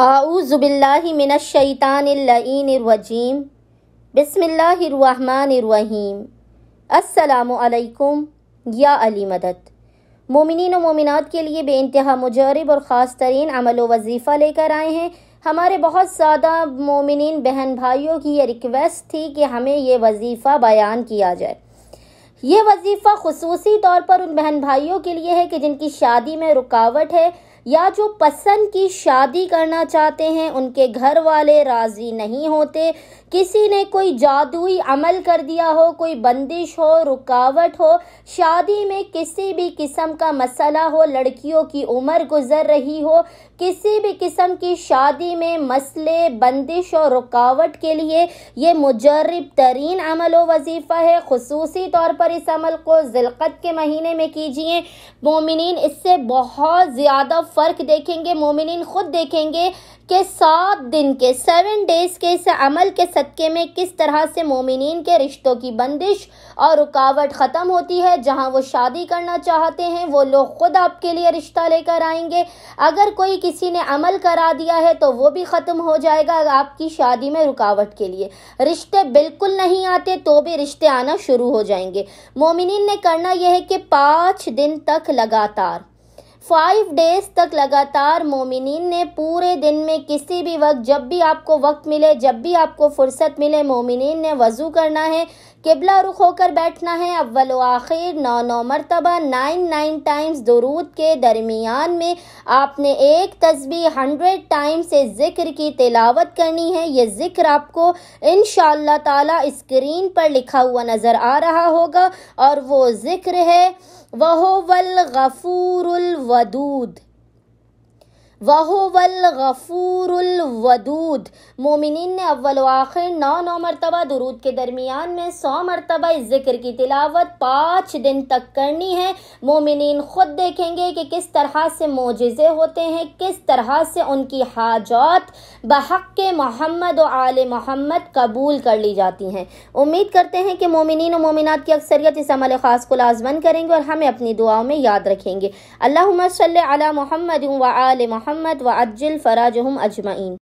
आऊज़बिल्लिमिनशैतानरवजीम बसमीम असलकुम या अली मदद मोमिन मोमिनत के लिए बे इंतहा मुजरब और ख़ास तरीन अमल वजीफ़ा लेकर आए हैं हमारे बहुत ज़्यादा मोमिन बहन भाइयों की ये रिक्वेस्ट थी कि हमें ये वजीफ़ा बयान किया जाए ये वजीफ़ा खसूसी तौर पर उन बहन भाइयों के लिए है कि जिनकी शादी में रुकावट है या जो पसंद की शादी करना चाहते हैं उनके घर वाले राज़ी नहीं होते किसी ने कोई जादुई अमल कर दिया हो कोई बंदिश हो रुकावट हो शादी में किसी भी किस्म का मसला हो लड़कियों की उम्र गुजर रही हो किसी भी किस्म की शादी में मसले बंदिश और रुकावट के लिए ये मुजरब तरीन अमल व वजीफ़ा है खसूस तौर पर इस अमल को जिलकत के महीने में कीजिए मोमिन इससे बहुत ज़्यादा फ़र्क देखेंगे मोमिन खुद देखेंगे कि सात दिन के सेवन डेज़ के इस अमल के सदक़े में किस तरह से मोमिन के रिश्तों की बंदिश और रुकावट ख़त्म होती है जहां वो शादी करना चाहते हैं वो लोग ख़ुद आपके लिए रिश्ता लेकर आएंगे अगर कोई किसी ने अमल करा दिया है तो वो भी ख़त्म हो जाएगा आपकी शादी में रुकावट के लिए रिश्ते बिल्कुल नहीं आते तो भी रिश्ते आना शुरू हो जाएंगे मोमिन ने करना यह है कि पाँच दिन तक लगातार फाइव डेज तक लगातार मोमिन ने पूरे दिन में किसी भी वक्त जब भी आपको वक्त मिले जब भी आपको फुर्सत मिले मोमिन ने वज़ू करना है किबला रुख होकर बैठना है अव्वल आखिर नौ नौ मरतबा नाइन नाइन टाइम्स दरूद के दरमियान में आपने एक तस्बी हंड्रेड टाइम से ज़िक्र की तिलावत करनी है ये ज़िक्र आपको इन ताला स्क्रीन पर लिखा हुआ नज़र आ रहा होगा और वो ज़िक्र है وهو الغفور الودود वहुवल गफ़ूरवदूद मोमिन ने अव्वल आखिर नौ नौ मरतबा दरूद के दरमियान में सौ मरतबा इस जिक्र की तिलावत पाँच दिन तक करनी है मोमिन ख़ुद देखेंगे कि किस तरह से मोजे होते हैं किस तरह से उनकी हाजात बहक के मोहम्मद और आल मोहम्मद कबूल कर ली जाती हैं उम्मीद करते हैं कि मोमिन और मोमिनत की अक्सरियत इस अमल ख़ास को लाजमन करेंगे और हमें अपनी दुआओं में याद रखेंगे अल्लाह सल मोहम्मद व आल मोहम्मद محمد وعجل فراجهم أجمعين